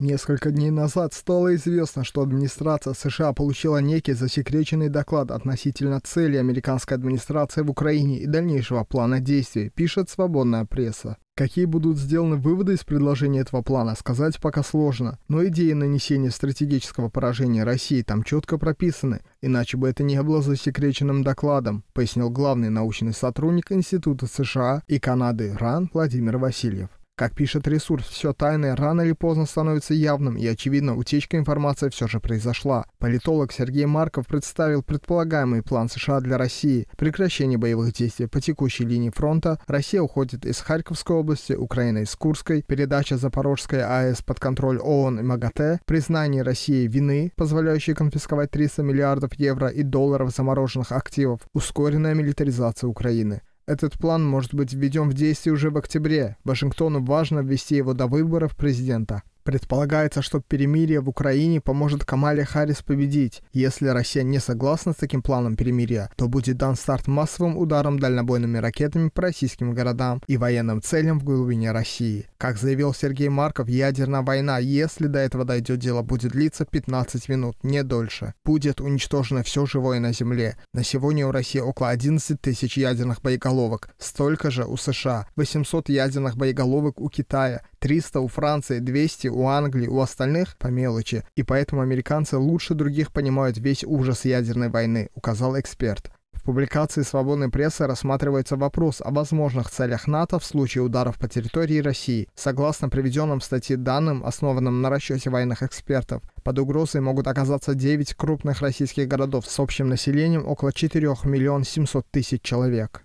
Несколько дней назад стало известно, что администрация США получила некий засекреченный доклад относительно цели американской администрации в Украине и дальнейшего плана действий, пишет свободная пресса. Какие будут сделаны выводы из предложения этого плана, сказать пока сложно, но идеи нанесения стратегического поражения России там четко прописаны, иначе бы это не было засекреченным докладом, пояснил главный научный сотрудник Института США и Канады РАН Владимир Васильев. Как пишет ресурс, все тайное рано или поздно становится явным, и, очевидно, утечка информации все же произошла. Политолог Сергей Марков представил предполагаемый план США для России. Прекращение боевых действий по текущей линии фронта, Россия уходит из Харьковской области, Украина из Курской, передача Запорожской АЭС под контроль ООН и МАГАТЭ, признание России вины, позволяющее конфисковать 300 миллиардов евро и долларов замороженных активов, ускоренная милитаризация Украины. Этот план может быть введен в действие уже в октябре. Вашингтону важно ввести его до выборов президента. Предполагается, что перемирие в Украине поможет Камале Харрис победить. Если Россия не согласна с таким планом перемирия, то будет дан старт массовым ударом дальнобойными ракетами по российским городам и военным целям в глубине России. Как заявил Сергей Марков, ядерная война, если до этого дойдет дело, будет длиться 15 минут, не дольше. Будет уничтожено все живое на Земле. На сегодня у России около 11 тысяч ядерных боеголовок, столько же у США, 800 ядерных боеголовок у Китая, 300 у Франции, 200 у Англии, у остальных по мелочи, и поэтому американцы лучше других понимают весь ужас ядерной войны, указал эксперт. В публикации свободной прессы рассматривается вопрос о возможных целях НАТО в случае ударов по территории России. Согласно приведенным в статье данным, основанным на расчете военных экспертов, под угрозой могут оказаться 9 крупных российских городов с общим населением около 4 миллион 700 тысяч человек.